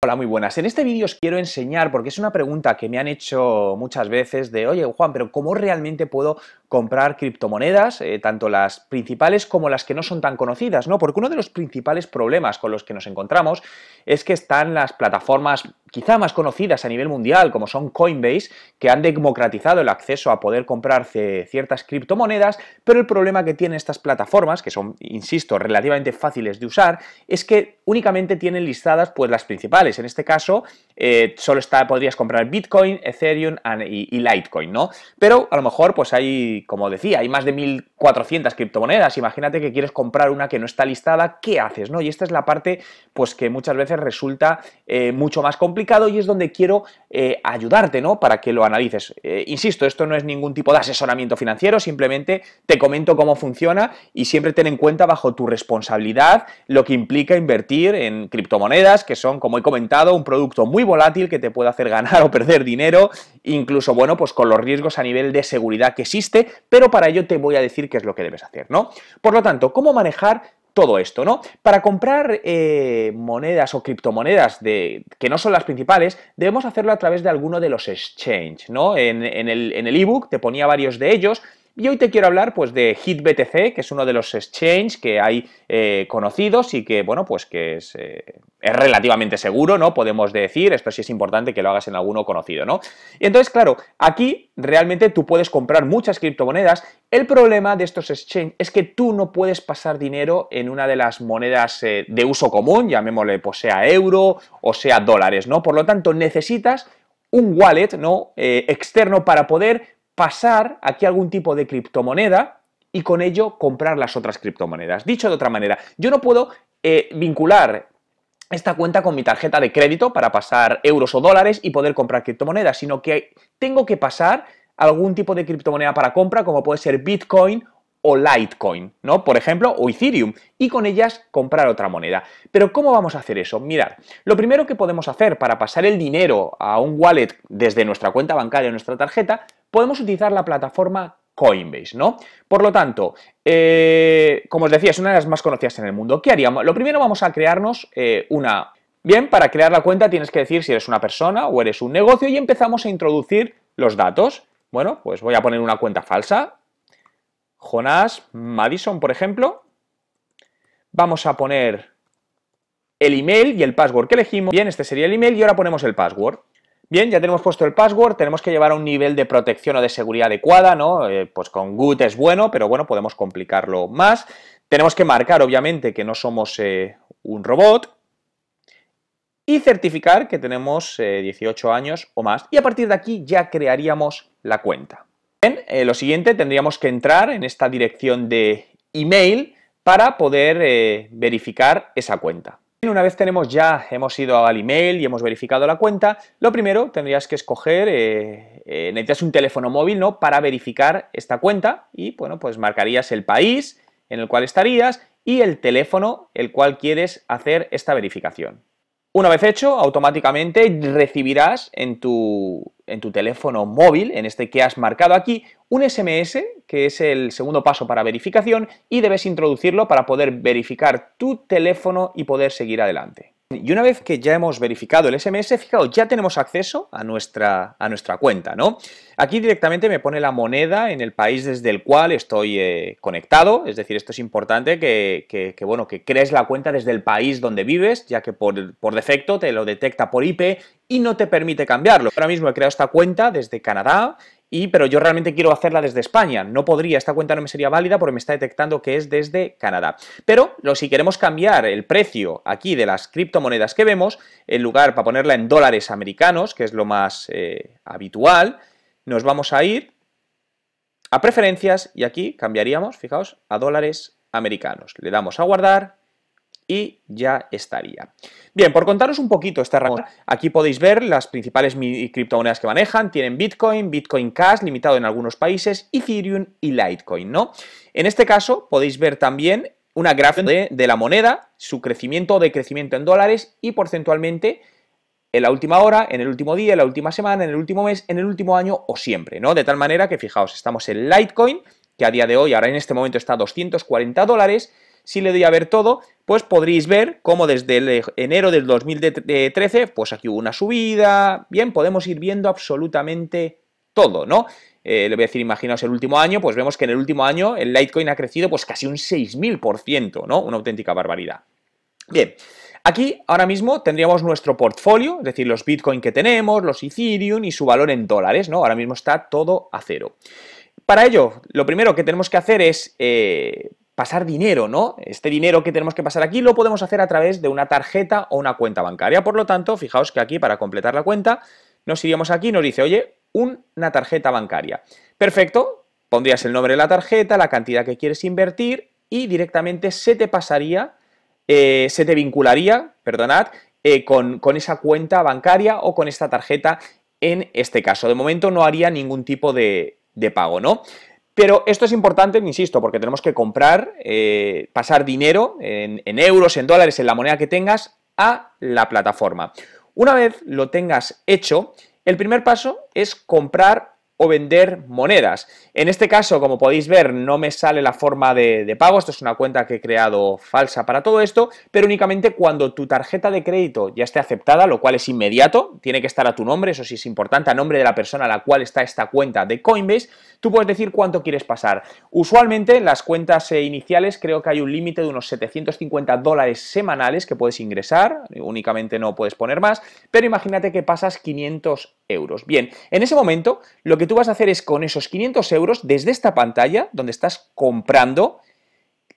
Hola, muy buenas. En este vídeo os quiero enseñar, porque es una pregunta que me han hecho muchas veces de, oye Juan, pero ¿cómo realmente puedo comprar criptomonedas, eh, tanto las principales como las que no son tan conocidas, ¿no? Porque uno de los principales problemas con los que nos encontramos es que están las plataformas quizá más conocidas a nivel mundial, como son Coinbase, que han democratizado el acceso a poder comprar ciertas criptomonedas, pero el problema que tienen estas plataformas, que son, insisto, relativamente fáciles de usar, es que únicamente tienen listadas pues las principales. En este caso, eh, solo está, podrías comprar Bitcoin, Ethereum y, Litecoin, ¿no? Pero a lo mejor, pues hay, como decía, hay más de 1.400 criptomonedas. Imagínate que quieres comprar una que no está listada, ¿qué haces, no? Y esta es la parte, pues que muchas veces resulta eh, mucho más complicado y es donde quiero eh, ayudarte, ¿no? Para que lo analices. insisto, esto no es ningún tipo de asesoramiento financiero, simplemente te comento cómo funciona y siempre ten en cuenta bajo tu responsabilidad lo que implica invertir en criptomonedas, que son, como he comentado, un producto muy volátil que te puede hacer ganar o perder dinero, incluso, bueno, pues con los riesgos a nivel de seguridad que existe, pero para ello te voy a decir qué es lo que debes hacer, ¿no? Por lo tanto, ¿cómo manejar todo esto, ¿no? Para comprar eh, monedas o criptomonedas de, que no son las principales, debemos hacerlo a través de alguno de los exchange, ¿no? En, el ebook te ponía varios de ellos, y hoy te quiero hablar pues de HitBTC, que es uno de los exchanges que hay eh, conocidos y que, bueno, pues que es, eh, es, relativamente seguro, ¿no? Podemos decir, esto sí es importante que lo hagas en alguno conocido, ¿no? Y entonces, claro, aquí realmente tú puedes comprar muchas criptomonedas. El problema de estos exchanges es que tú no puedes pasar dinero en una de las monedas eh, de uso común, llamémosle pues sea euro o sea dólares, ¿no? Por lo tanto, necesitas un wallet ¿no? externo para poder pasar aquí algún tipo de criptomoneda y con ello comprar las otras criptomonedas. Dicho de otra manera, yo no puedo eh, vincular esta cuenta con mi tarjeta de crédito para pasar euros o dólares y poder comprar criptomonedas, sino que tengo que pasar algún tipo de criptomoneda para compra, como puede ser Bitcoin o Litecoin, ¿no? Por ejemplo, o Ethereum, y con ellas comprar otra moneda. Pero ¿cómo vamos a hacer eso? Mirad, lo primero que podemos hacer para pasar el dinero a un wallet desde nuestra cuenta bancaria o nuestra tarjeta podemos utilizar la plataforma Coinbase, ¿no? Por lo tanto, eh, como os decía, es una de las más conocidas en el mundo. ¿Qué haríamos? Lo primero vamos a crearnos eh, una... Bien, para crear la cuenta tienes que decir si eres una persona o eres un negocio y empezamos a introducir los datos. Bueno, pues voy a poner una cuenta falsa. Jonas Madison, por ejemplo. Vamos a poner el email y el password que elegimos. Bien, este sería el email y ahora ponemos el password. Bien, ya tenemos puesto el password, tenemos que llevar a un nivel de protección o de seguridad adecuada, ¿no? Eh, pues con good es bueno, pero bueno, podemos complicarlo más. Tenemos que marcar, obviamente, que no somos eh, un robot y certificar que tenemos 18 eh, años o más. Y a partir de aquí ya crearíamos la cuenta. Bien, lo siguiente, tendríamos que entrar en esta dirección de email para poder verificar esa cuenta. Una vez tenemos ya, hemos ido al email y hemos verificado la cuenta, lo primero tendrías que escoger, eh, eh, necesitas un teléfono móvil ¿no? para verificar esta cuenta y bueno, pues marcarías el país en el cual estarías y el teléfono el cual quieres hacer esta verificación. Una vez hecho, automáticamente recibirás en tu en tu teléfono móvil, en este que has marcado aquí, un SMS, que es el segundo paso para verificación, y debes introducirlo para poder verificar tu teléfono y poder seguir adelante. Y una vez que ya hemos verificado el SMS, fijaos, ya tenemos acceso a nuestra, a nuestra cuenta, ¿no? Aquí directamente me pone la moneda en el país desde el cual estoy eh, conectado, es decir, esto es importante que, bueno, que crees la cuenta desde el país donde vives, ya que por, por defecto te lo detecta por IP y no te permite cambiarlo. Ahora mismo he creado esta cuenta desde Canadá y, pero yo realmente quiero hacerla desde España. No podría, esta cuenta no me sería válida porque me está detectando que es desde Canadá. Pero lo, si queremos cambiar el precio aquí de las criptomonedas que vemos, en lugar para ponerla en dólares americanos, que es lo más eh, habitual, nos vamos a ir a preferencias y aquí cambiaríamos, fijaos, a dólares americanos. Le damos a guardar y ya estaría. Bien, por contaros un poquito esta herramienta... aquí podéis ver las principales criptomonedas que manejan, tienen Bitcoin, Bitcoin Cash, limitado en algunos países, Ethereum y Litecoin, ¿no? En este caso podéis ver también una gráfica de, la moneda, su crecimiento o decrecimiento en dólares y porcentualmente en la última hora, en el último día, en la última semana, en el último mes, en el último año o siempre, ¿no? De tal manera que, fijaos, estamos en Litecoin, que a día de hoy, ahora en este momento está a 240 dólares, si le doy a ver todo, pues podréis ver cómo desde enero del 2013, pues aquí hubo una subida, bien, podemos ir viendo absolutamente todo, ¿no? Eh, le voy a decir, imaginaos el último año, pues vemos que en el último año el Litecoin ha crecido pues casi un 6.000%, ¿no? Una auténtica barbaridad. Bien, aquí ahora mismo tendríamos nuestro portfolio, es decir, los Bitcoin que tenemos, los Ethereum y su valor en dólares, ¿no? Ahora mismo está todo a cero. Para ello, lo primero que tenemos que hacer es eh, pasar dinero, ¿no? Este dinero que tenemos que pasar aquí lo podemos hacer a través de una tarjeta o una cuenta bancaria. Por lo tanto, fijaos que aquí para completar la cuenta nos iríamos aquí y nos dice, oye, una tarjeta bancaria. Perfecto, pondrías el nombre de la tarjeta, la cantidad que quieres invertir y directamente se te pasaría, eh, se te vincularía, perdonad, eh, con, esa cuenta bancaria o con esta tarjeta en este caso. De momento no haría ningún tipo de, de pago, ¿no? Pero esto es importante, insisto, porque tenemos que comprar, eh, pasar dinero en, euros, en dólares, en la moneda que tengas, a la plataforma. Una vez lo tengas hecho, el primer paso es comprar o vender monedas. En este caso, como podéis ver, no me sale la forma de, de, pago, esto es una cuenta que he creado falsa para todo esto, pero únicamente cuando tu tarjeta de crédito ya esté aceptada, lo cual es inmediato, tiene que estar a tu nombre, eso sí es importante, a nombre de la persona a la cual está esta cuenta de Coinbase, tú puedes decir cuánto quieres pasar. Usualmente en las cuentas eh, iniciales creo que hay un límite de unos 750 dólares semanales que puedes ingresar, únicamente no puedes poner más, pero imagínate que pasas 500 euros. Bien, en ese momento lo que tú vas a hacer es con esos 500 euros desde esta pantalla donde estás comprando,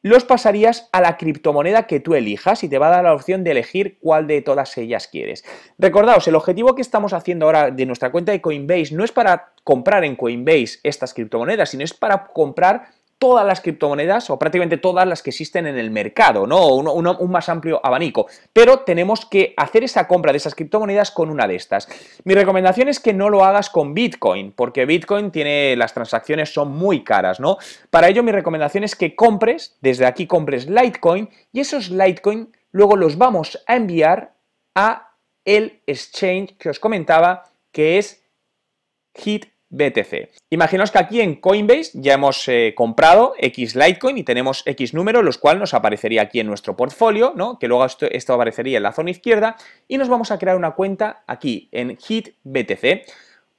los pasarías a la criptomoneda que tú elijas y te va a dar la opción de elegir cuál de todas ellas quieres. Recordaos, el objetivo que estamos haciendo ahora de nuestra cuenta de Coinbase no es para comprar en Coinbase estas criptomonedas, sino es para comprar todas las criptomonedas o prácticamente todas las que existen en el mercado, ¿no? Un, más amplio abanico. Pero tenemos que hacer esa compra de esas criptomonedas con una de estas. Mi recomendación es que no lo hagas con Bitcoin, porque Bitcoin tiene, las transacciones son muy caras, ¿no? Para ello mi recomendación es que compres, desde aquí compres Litecoin y esos Litecoin luego los vamos a enviar a el exchange que os comentaba, que es Hit BTC. Imaginaos que aquí en Coinbase ya hemos eh, comprado X Litecoin y tenemos X número, los cual nos aparecería aquí en nuestro portfolio, ¿no? Que luego esto, aparecería en la zona izquierda y nos vamos a crear una cuenta aquí en HIT BTC.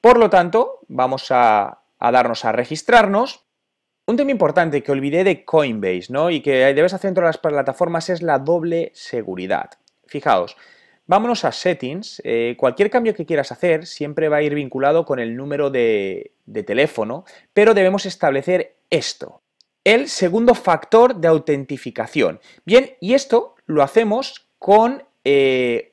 Por lo tanto, vamos a, darnos a registrarnos un tema importante que olvidé de Coinbase, ¿no? Y que debes hacer dentro de las plataformas es la doble seguridad. Fijaos, Vámonos a Settings. Eh, cualquier cambio que quieras hacer siempre va a ir vinculado con el número de, teléfono, pero debemos establecer esto, el segundo factor de autentificación. Bien, y esto lo hacemos con eh,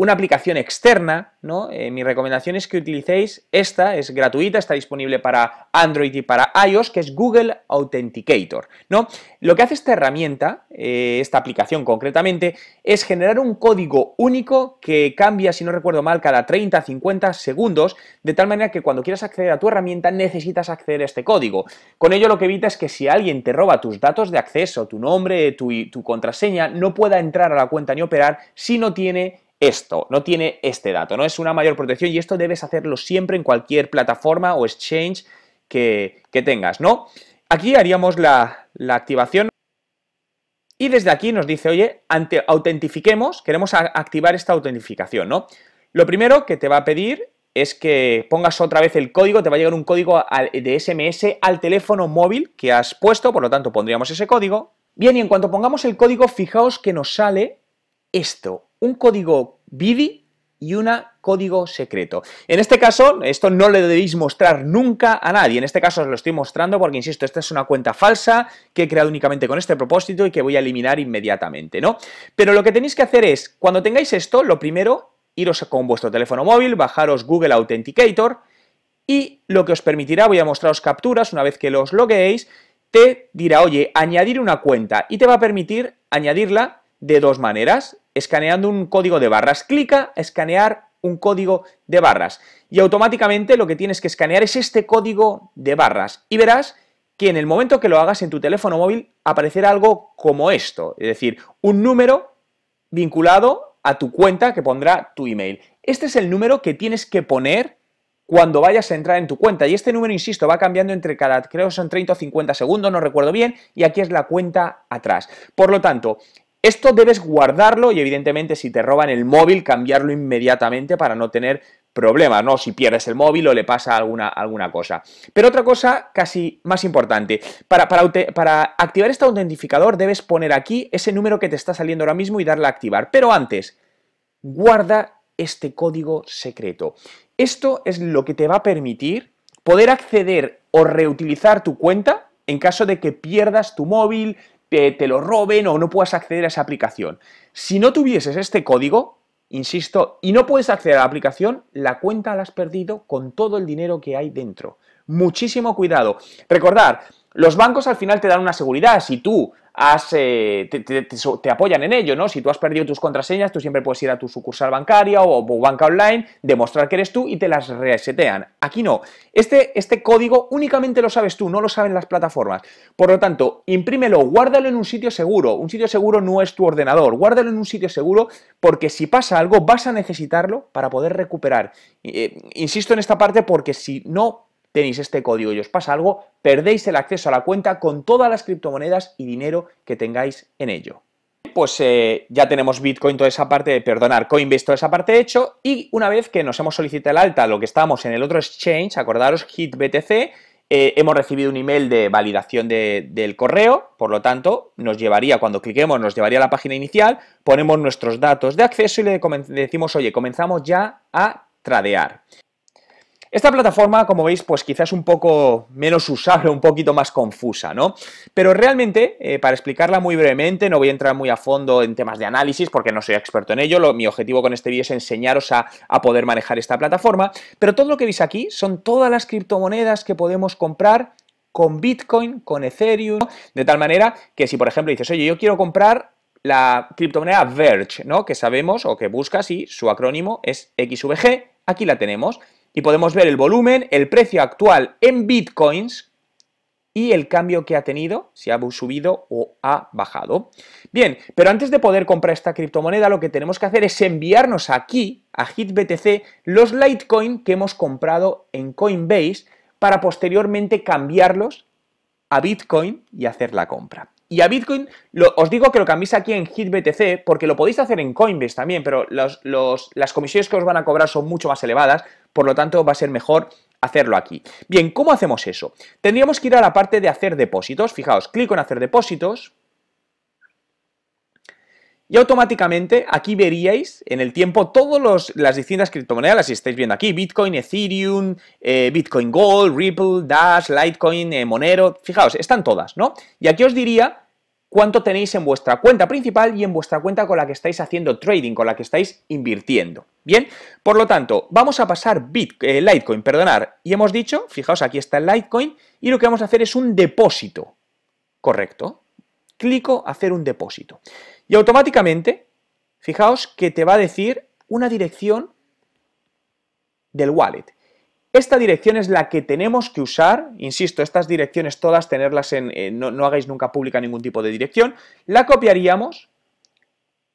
una aplicación externa, ¿no? Eh, mi recomendación es que utilicéis esta, es gratuita, está disponible para Android y para iOS, que es Google Authenticator, ¿no? Lo que hace esta herramienta, eh, esta aplicación concretamente, es generar un código único que cambia, si no recuerdo mal, cada 30, 50 segundos, de tal manera que cuando quieras acceder a tu herramienta necesitas acceder a este código. Con ello lo que evita es que si alguien te roba tus datos de acceso, tu nombre, tu, tu contraseña, no pueda entrar a la cuenta ni operar si no tiene esto, no tiene este dato, ¿no? Es una mayor protección y esto debes hacerlo siempre en cualquier plataforma o exchange que, tengas, ¿no? Aquí haríamos la, activación y desde aquí nos dice, oye, ante, autentifiquemos, queremos activar esta autentificación, ¿no? Lo primero que te va a pedir es que pongas otra vez el código, te va a llegar un código de SMS al teléfono móvil que has puesto, por lo tanto pondríamos ese código. Bien, y en cuanto pongamos el código, fijaos que nos sale esto, un código BIDI y un código secreto. En este caso, esto no le debéis mostrar nunca a nadie. En este caso os lo estoy mostrando porque, insisto, esta es una cuenta falsa que he creado únicamente con este propósito y que voy a eliminar inmediatamente, ¿no? Pero lo que tenéis que hacer es, cuando tengáis esto, lo primero, iros con vuestro teléfono móvil, bajaros Google Authenticator y lo que os permitirá, voy a mostraros capturas una vez que los logueéis, te dirá, oye, añadir una cuenta y te va a permitir añadirla de dos maneras escaneando un código de barras. Clica a escanear un código de barras y automáticamente lo que tienes que escanear es este código de barras y verás que en el momento que lo hagas en tu teléfono móvil aparecerá algo como esto, es decir, un número vinculado a tu cuenta que pondrá tu email. Este es el número que tienes que poner cuando vayas a entrar en tu cuenta y este número, insisto, va cambiando entre cada, creo son 30 o 50 segundos, no recuerdo bien, y aquí es la cuenta atrás. Por lo tanto, esto debes guardarlo y evidentemente si te roban el móvil cambiarlo inmediatamente para no tener problemas, ¿no? Si pierdes el móvil o le pasa alguna, alguna cosa. Pero otra cosa casi más importante, para, para activar este autentificador debes poner aquí ese número que te está saliendo ahora mismo y darle a activar. Pero antes, guarda este código secreto. Esto es lo que te va a permitir poder acceder o reutilizar tu cuenta en caso de que pierdas tu móvil, te, lo roben o no puedas acceder a esa aplicación. Si no tuvieses este código, insisto, y no puedes acceder a la aplicación, la cuenta la has perdido con todo el dinero que hay dentro. Muchísimo cuidado. Recordar, los bancos al final te dan una seguridad. Si tú has, eh, te, apoyan en ello, ¿no? Si tú has perdido tus contraseñas, tú siempre puedes ir a tu sucursal bancaria o, banca online, demostrar que eres tú y te las resetean. Aquí no. Este, este código únicamente lo sabes tú, no lo saben las plataformas. Por lo tanto, imprímelo, guárdalo en un sitio seguro. Un sitio seguro no es tu ordenador, guárdalo en un sitio seguro porque si pasa algo vas a necesitarlo para poder recuperar. Eh, insisto en esta parte porque si no tenéis este código y os pasa algo, perdéis el acceso a la cuenta con todas las criptomonedas y dinero que tengáis en ello. Pues eh, ya tenemos Bitcoin toda esa parte, perdonar, Coinbase toda esa parte hecho y una vez que nos hemos solicitado el alta, lo que estábamos en el otro exchange, acordaros, HitBTC, eh, hemos recibido un email de validación del correo, por lo tanto, nos llevaría, cuando cliquemos, nos llevaría a la página inicial, ponemos nuestros datos de acceso y le decimos, oye, comenzamos ya a tradear. Esta plataforma, como veis, pues quizás un poco menos usable, un poquito más confusa, ¿no? Pero realmente, eh, para explicarla muy brevemente, no voy a entrar muy a fondo en temas de análisis porque no soy experto en ello, mi objetivo con este vídeo es enseñaros a, poder manejar esta plataforma, pero todo lo que veis aquí son todas las criptomonedas que podemos comprar con Bitcoin, con Ethereum, de tal manera que si por ejemplo dices, oye, yo quiero comprar la criptomoneda Verge, ¿no? Que sabemos o que buscas y su acrónimo es XVG, aquí la tenemos y podemos ver el volumen, el precio actual en bitcoins y el cambio que ha tenido, si ha subido o ha bajado. Bien, pero antes de poder comprar esta criptomoneda, lo que tenemos que hacer es enviarnos aquí, a HitBTC, los Litecoin que hemos comprado en Coinbase para posteriormente cambiarlos a Bitcoin y hacer la compra. Y a Bitcoin, os digo que lo cambiéis aquí en HitBTC, porque lo podéis hacer en Coinbase también, pero las comisiones que os van a cobrar son mucho más elevadas, por lo tanto va a ser mejor hacerlo aquí. Bien, ¿cómo hacemos eso? Tendríamos que ir a la parte de hacer depósitos. Fijaos, clic en hacer depósitos. Y automáticamente aquí veríais en el tiempo todas las distintas criptomonedas, las estáis viendo aquí, Bitcoin, Ethereum, eh, Bitcoin Gold, Ripple, Dash, Litecoin, eh, Monero, fijaos, están todas, ¿no? Y aquí os diría cuánto tenéis en vuestra cuenta principal y en vuestra cuenta con la que estáis haciendo trading, con la que estáis invirtiendo. Bien, por lo tanto, vamos a pasar eh, Litecoin, perdonar, y hemos dicho, fijaos, aquí está el Litecoin, y lo que vamos a hacer es un depósito, ¿correcto? Clico hacer un depósito. Y automáticamente, fijaos que te va a decir una dirección del wallet. Esta dirección es la que tenemos que usar, insisto, estas direcciones todas, tenerlas en, no, no hagáis nunca pública ningún tipo de dirección, la copiaríamos,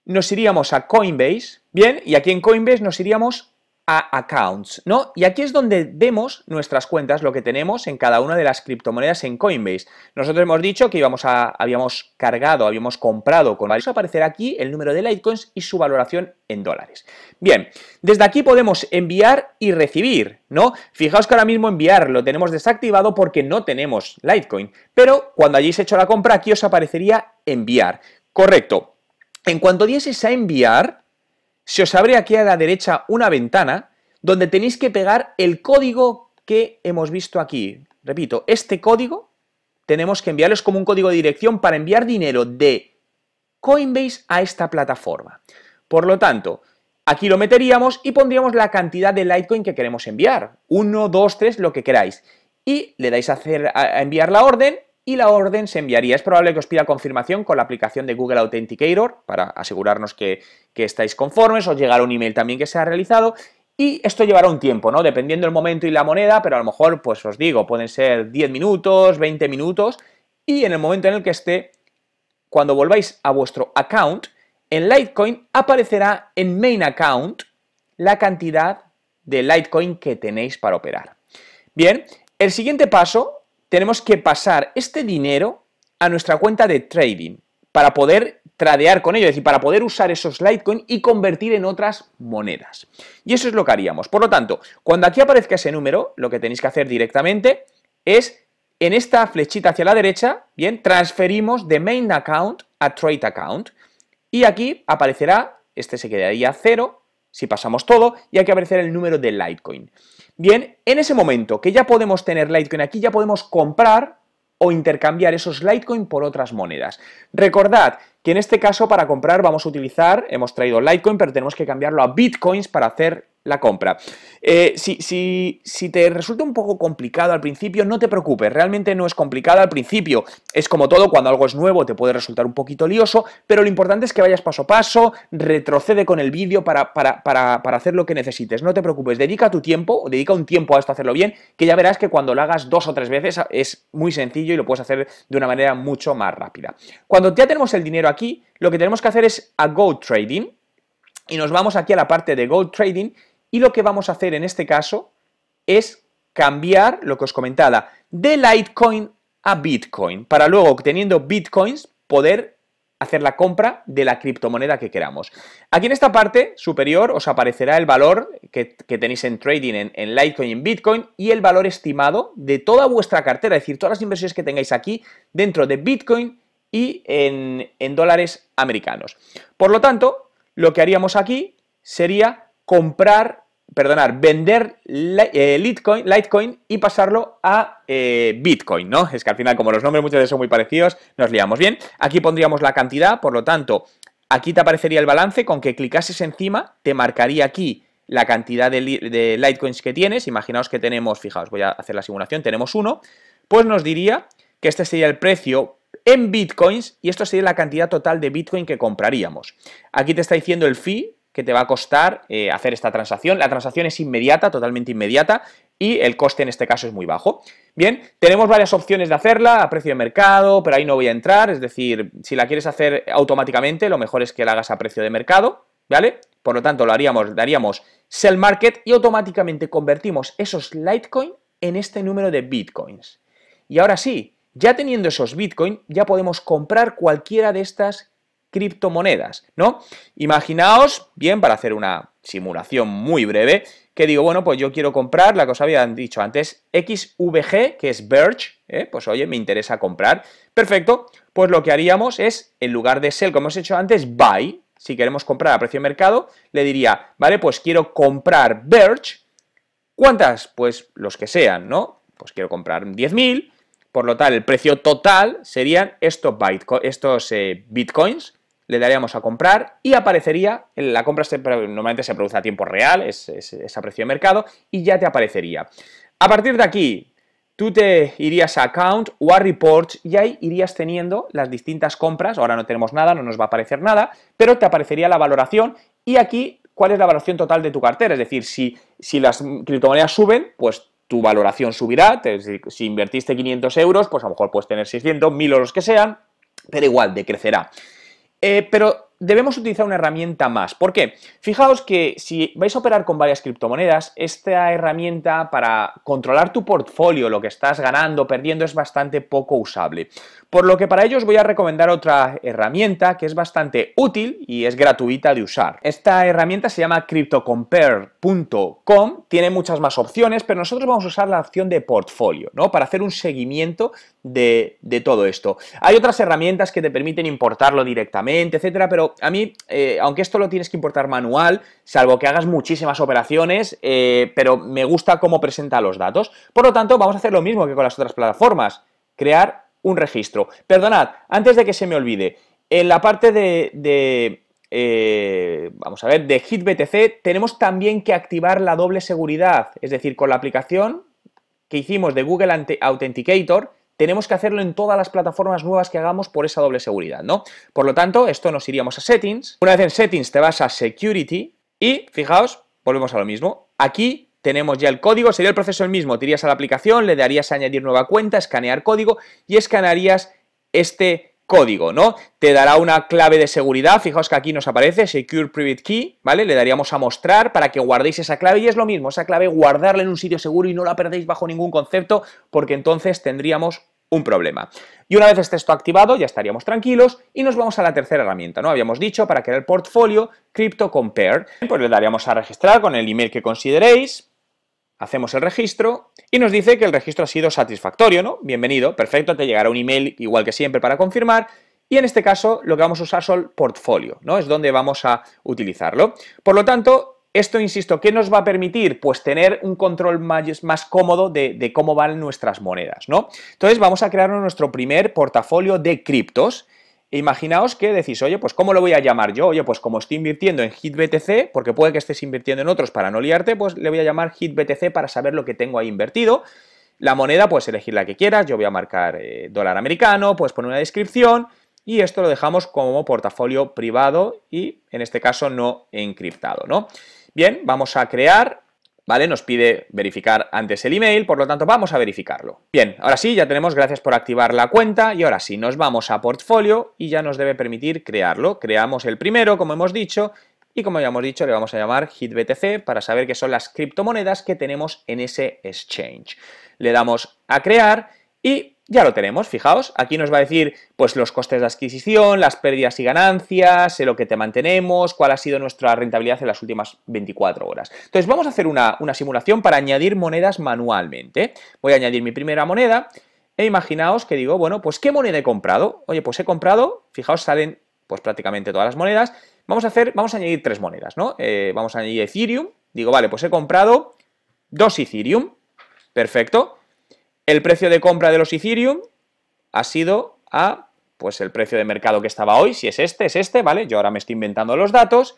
nos iríamos a Coinbase, bien, y aquí en Coinbase nos iríamos a accounts, ¿no? Y aquí es donde vemos nuestras cuentas, lo que tenemos en cada una de las criptomonedas en Coinbase. Nosotros hemos dicho que íbamos a, habíamos cargado, habíamos comprado con varios. aparecer aquí el número de Litecoins y su valoración en dólares. Bien, desde aquí podemos enviar y recibir, ¿no? Fijaos que ahora mismo enviar lo tenemos desactivado porque no tenemos Litecoin, pero cuando hayáis hecho la compra aquí os aparecería enviar. Correcto. En cuanto dieses a enviar, se os abre aquí a la derecha una ventana donde tenéis que pegar el código que hemos visto aquí. Repito, este código tenemos que enviarles como un código de dirección para enviar dinero de Coinbase a esta plataforma. Por lo tanto, aquí lo meteríamos y pondríamos la cantidad de Litecoin que queremos enviar. 1, 2, 3, lo que queráis. Y le dais hacer, a enviar la orden y la orden se enviaría. Es probable que os pida confirmación con la aplicación de Google Authenticator para asegurarnos que, estáis conformes, os llegará un email también que se ha realizado y esto llevará un tiempo, ¿no? Dependiendo el momento y la moneda, pero a lo mejor, pues os digo, pueden ser 10 minutos, 20 minutos y en el momento en el que esté, cuando volváis a vuestro account, en Litecoin aparecerá en Main Account la cantidad de Litecoin que tenéis para operar. Bien, el siguiente paso tenemos que pasar este dinero a nuestra cuenta de trading para poder tradear con ello, es decir, para poder usar esos Litecoin y convertir en otras monedas. Y eso es lo que haríamos. Por lo tanto, cuando aquí aparezca ese número, lo que tenéis que hacer directamente es en esta flechita hacia la derecha, bien, transferimos de main account a trade account y aquí aparecerá, este se quedaría cero si pasamos todo, y hay que aparecer el número de Litecoin. Bien, en ese momento que ya podemos tener Litecoin aquí, ya podemos comprar o intercambiar esos Litecoin por otras monedas. Recordad que en este caso para comprar vamos a utilizar, hemos traído Litecoin, pero tenemos que cambiarlo a Bitcoins para hacer la compra. Eh, si, te resulta un poco complicado al principio, no te preocupes, realmente no es complicado al principio. Es como todo, cuando algo es nuevo te puede resultar un poquito lioso, pero lo importante es que vayas paso a paso, retrocede con el vídeo para, para, hacer lo que necesites. No te preocupes, dedica tu tiempo, dedica un tiempo a esto, a hacerlo bien, que ya verás que cuando lo hagas dos o tres veces es muy sencillo y lo puedes hacer de una manera mucho más rápida. Cuando ya tenemos el dinero aquí, lo que tenemos que hacer es a Go Trading, y nos vamos aquí a la parte de Gold Trading y lo que vamos a hacer en este caso es cambiar lo que os comentaba de Litecoin a Bitcoin, para luego obteniendo Bitcoins poder hacer la compra de la criptomoneda que queramos. Aquí en esta parte superior os aparecerá el valor que, tenéis en trading en, Litecoin y en Bitcoin y el valor estimado de toda vuestra cartera, es decir, todas las inversiones que tengáis aquí dentro de Bitcoin y en, en dólares americanos. Por lo tanto, lo que haríamos aquí sería comprar perdonar, vender eh, Litecoin, y pasarlo a eh, Bitcoin, ¿no? Es que al final, como los nombres muchas veces son muy parecidos, nos liamos bien. Aquí pondríamos la cantidad, por lo tanto, aquí te aparecería el balance, con que clicases encima, te marcaría aquí la cantidad de, de Litecoins que tienes. Imaginaos que tenemos, fijaos, voy a hacer la simulación, tenemos uno, pues nos diría que este sería el precio en bitcoins y esto sería la cantidad total de bitcoin que compraríamos. Aquí te está diciendo el fee que te va a costar eh, hacer esta transacción. La transacción es inmediata, totalmente inmediata, y el coste en este caso es muy bajo. Bien, tenemos varias opciones de hacerla a precio de mercado, pero ahí no voy a entrar, es decir, si la quieres hacer automáticamente, lo mejor es que la hagas a precio de mercado, ¿vale? Por lo tanto, lo haríamos, daríamos sell market y automáticamente convertimos esos Litecoin en este número de Bitcoins. Y ahora sí, ya teniendo esos Bitcoin, ya podemos comprar cualquiera de estas criptomonedas, ¿no? Imaginaos, bien, para hacer una simulación muy breve, que digo, bueno, pues yo quiero comprar la que habían dicho antes, XVG, que es Verge, ¿eh? pues oye, me interesa comprar. Perfecto, pues lo que haríamos es, en lugar de sell, como hemos hecho antes, buy. Si queremos comprar a precio de mercado, le diría, vale, pues quiero comprar Verge. ¿Cuántas? Pues los que sean, ¿no? Pues quiero comprar 10.000, por lo tal, el precio total serían estos, eh, bitcoins, le daríamos a comprar y aparecería, la compra normalmente se produce a tiempo real, es, a precio de mercado, y ya te aparecería. A partir de aquí, tú te irías a Account o a Reports y ahí irías teniendo las distintas compras, ahora no tenemos nada, no nos va a aparecer nada, pero te aparecería la valoración y aquí cuál es la valoración total de tu cartera, es decir, si, si las criptomonedas suben, pues tu valoración subirá, si invertiste 500 euros, pues a lo mejor puedes tener 600, 1000 o los que sean, pero igual decrecerá. Eh, pero debemos utilizar una herramienta más. ¿Por qué? Fijaos que si vais a operar con varias criptomonedas, esta herramienta para controlar tu portfolio, lo que estás ganando, perdiendo, es bastante poco usable. Por lo que para ello os voy a recomendar otra herramienta que es bastante útil y es gratuita de usar. Esta herramienta se llama CryptoCompare.com, tiene muchas más opciones, pero nosotros vamos a usar la opción de portfolio, ¿no? Para hacer un seguimiento de, todo esto. Hay otras herramientas que te permiten importarlo directamente, etcétera, pero a mí, eh, aunque esto lo tienes que importar manual, salvo que hagas muchísimas operaciones, eh, pero me gusta cómo presenta los datos. Por lo tanto, vamos a hacer lo mismo que con las otras plataformas, crear un registro. Perdonad, antes de que se me olvide, en la parte de, eh, vamos a ver, de HitBTC tenemos también que activar la doble seguridad, es decir, con la aplicación que hicimos de Google Authenticator, tenemos que hacerlo en todas las plataformas nuevas que hagamos por esa doble seguridad, ¿no? Por lo tanto, esto nos iríamos a Settings. Una vez en Settings te vas a Security y, fijaos, volvemos a lo mismo. Aquí tenemos ya el código, sería el proceso el mismo, tirías a la aplicación, le darías a añadir nueva cuenta, escanear código y escanearías este código, ¿no? Te dará una clave de seguridad, fijaos que aquí nos aparece Secure Private Key, ¿vale? Le daríamos a mostrar para que guardéis esa clave y es lo mismo, esa clave guardarla en un sitio seguro y no la perdéis bajo ningún concepto porque entonces tendríamos un problema. Y una vez esté esto activado ya estaríamos tranquilos y nos vamos a la tercera herramienta, ¿no? Habíamos dicho para crear el portfolio Crypto Compare, pues le daríamos a registrar con el email que consideréis, hacemos el registro y nos dice que el registro ha sido satisfactorio, ¿no? Bienvenido, perfecto, te llegará un email igual que siempre para confirmar y en este caso lo que vamos a usar son portfolio, ¿no? Es donde vamos a utilizarlo. Por lo tanto, esto, insisto, ¿qué nos va a permitir? Pues tener un control más, cómodo de, de, cómo van nuestras monedas, ¿no? Entonces vamos a crear nuestro primer portafolio de criptos imaginaos que decís, oye, pues ¿cómo lo voy a llamar yo? Oye, pues como estoy invirtiendo en HitBTC, porque puede que estés invirtiendo en otros para no liarte, pues le voy a llamar HitBTC para saber lo que tengo ahí invertido. La moneda, pues elegir la que quieras, yo voy a marcar eh, dólar americano, puedes poner una descripción y esto lo dejamos como portafolio privado y en este caso no encriptado, ¿no? Bien, vamos a crear ¿vale? Nos pide verificar antes el email, por lo tanto vamos a verificarlo. Bien, ahora sí, ya tenemos gracias por activar la cuenta y ahora sí, nos vamos a portfolio y ya nos debe permitir crearlo. Creamos el primero, como hemos dicho, y como ya hemos dicho, le vamos a llamar HitBTC para saber qué son las criptomonedas que tenemos en ese exchange. Le damos a crear y ya lo tenemos, fijaos, aquí nos va a decir pues los costes de adquisición, las pérdidas y ganancias, lo que te mantenemos, cuál ha sido nuestra rentabilidad en las últimas 24 horas. Entonces vamos a hacer una, simulación para añadir monedas manualmente. Voy a añadir mi primera moneda e imaginaos que digo, bueno, pues ¿qué moneda he comprado? Oye, pues he comprado, fijaos, salen pues prácticamente todas las monedas. Vamos a hacer, vamos a añadir tres monedas, ¿no? Eh, vamos a añadir Ethereum, digo, vale, pues he comprado dos Ethereum, perfecto. El precio de compra de los Ethereum ha sido a pues el precio de mercado que estaba hoy, si es este, es este, ¿vale? Yo ahora me estoy inventando los datos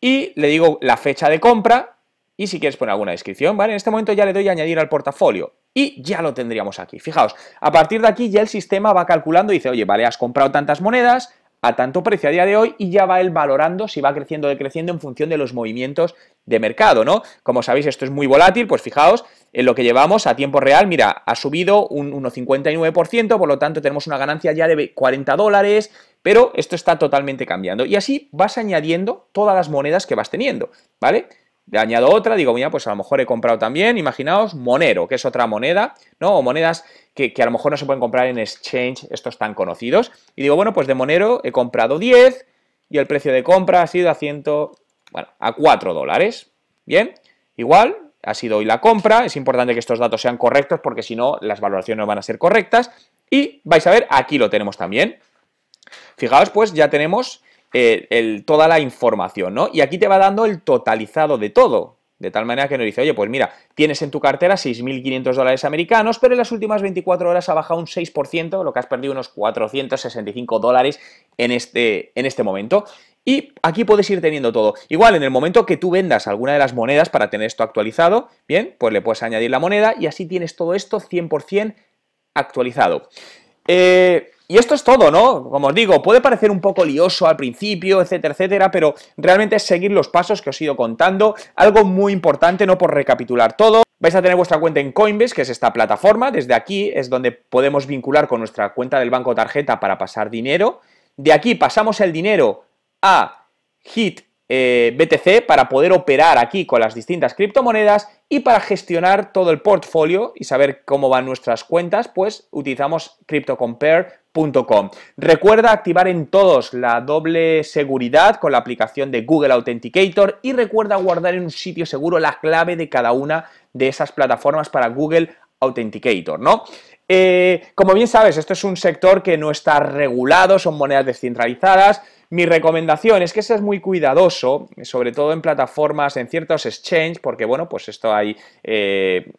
y le digo la fecha de compra y si quieres poner alguna descripción, ¿vale? En este momento ya le doy a añadir al portafolio y ya lo tendríamos aquí. Fijaos, a partir de aquí ya el sistema va calculando y dice, oye, vale, has comprado tantas monedas a tanto precio a día de hoy y ya va él valorando si va creciendo o decreciendo en función de los movimientos de mercado, ¿no? Como sabéis, esto es muy volátil, pues fijaos, en lo que llevamos a tiempo real, mira, ha subido un 1,59%, por lo tanto tenemos una ganancia ya de 40 dólares, pero esto está totalmente cambiando. Y así vas añadiendo todas las monedas que vas teniendo, ¿vale? Le añado otra, digo, mira, pues a lo mejor he comprado también, imaginaos, Monero, que es otra moneda, ¿no? O monedas que, que a lo mejor no se pueden comprar en exchange, estos tan conocidos. Y digo, bueno, pues de Monero he comprado 10 y el precio de compra ha sido a 100, bueno, a 4 dólares, ¿bien? Igual, ha sido hoy la compra. Es importante que estos datos sean correctos porque si no, las valoraciones no van a ser correctas. Y vais a ver, aquí lo tenemos también. Fijaos, pues ya tenemos eh, toda la información, ¿no? Y aquí te va dando el totalizado de todo. De tal manera que nos dice, oye, pues mira, tienes en tu cartera 6.500 dólares americanos, pero en las últimas 24 horas ha bajado un 6%, lo que has perdido unos 465 dólares en este, en este momento. Y aquí puedes ir teniendo todo. Igual, en el momento que tú vendas alguna de las monedas para tener esto actualizado, bien, pues le puedes añadir la moneda y así tienes todo esto 100% actualizado. Eh, y esto es todo, ¿no? Como os digo, puede parecer un poco lioso al principio, etcétera, etcétera, pero realmente es seguir los pasos que os he ido contando. Algo muy importante, no por recapitular todo. Vais a tener vuestra cuenta en Coinbase, que es esta plataforma. Desde aquí es donde podemos vincular con nuestra cuenta del banco tarjeta para pasar dinero. De aquí pasamos el dinero a HIT eh, BTC para poder operar aquí con las distintas criptomonedas y para gestionar todo el portfolio y saber cómo van nuestras cuentas, pues utilizamos CryptoCompare.com. Recuerda activar en todos la doble seguridad con la aplicación de Google Authenticator y recuerda guardar en un sitio seguro la clave de cada una de esas plataformas para Google Authenticator, ¿no? Eh, como bien sabes, esto es un sector que no está regulado, son monedas descentralizadas. Mi recomendación es que seas muy cuidadoso, sobre todo en plataformas, en ciertos exchanges, porque bueno, pues esto hay, eh,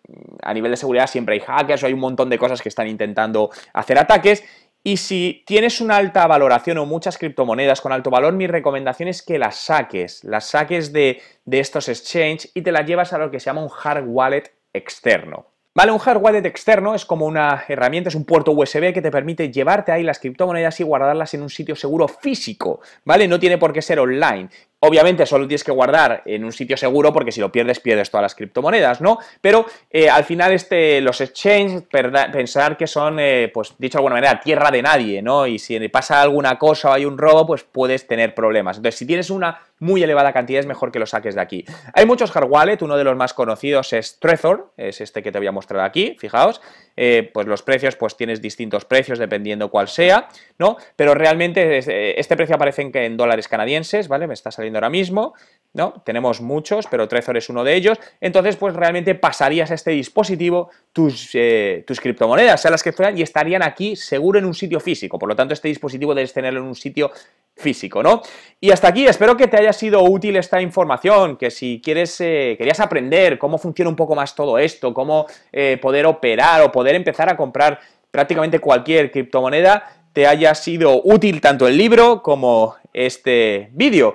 a nivel de seguridad siempre hay hackers o hay un montón de cosas que están intentando hacer ataques. Y si tienes una alta valoración o muchas criptomonedas con alto valor, mi recomendación es que las saques, las saques de, de estos exchanges y te las llevas a lo que se llama un hard wallet externo. Vale, un hardware externo es como una herramienta, es un puerto USB que te permite llevarte ahí las criptomonedas y guardarlas en un sitio seguro físico, ¿vale? No tiene por qué ser online. Obviamente solo tienes que guardar en un sitio seguro porque si lo pierdes pierdes todas las criptomonedas, ¿no? Pero eh, al final este, los exchanges, pensar que son, eh, pues dicho de alguna manera, tierra de nadie, ¿no? Y si pasa alguna cosa o hay un robo, pues puedes tener problemas. Entonces, si tienes una muy elevada cantidad es mejor que lo saques de aquí. Hay muchos hard wallet, uno de los más conocidos es Trezor, es este que te voy a mostrar aquí, fijaos, eh, pues los precios, pues tienes distintos precios dependiendo cuál sea, ¿no? Pero realmente este precio aparece en dólares canadienses, ¿vale? Me está saliendo ahora mismo, ¿no? Tenemos muchos, pero Trezor es uno de ellos. Entonces, pues realmente pasarías a este dispositivo tus, eh, tus criptomonedas, a las que fueran, y estarían aquí seguro en un sitio físico. Por lo tanto, este dispositivo debes tenerlo en un sitio físico, ¿no? Y hasta aquí, espero que te haya sido útil esta información, que si quieres, eh, querías aprender cómo funciona un poco más todo esto, cómo eh, poder operar o poder empezar a comprar prácticamente cualquier criptomoneda, te haya sido útil tanto el libro como este vídeo.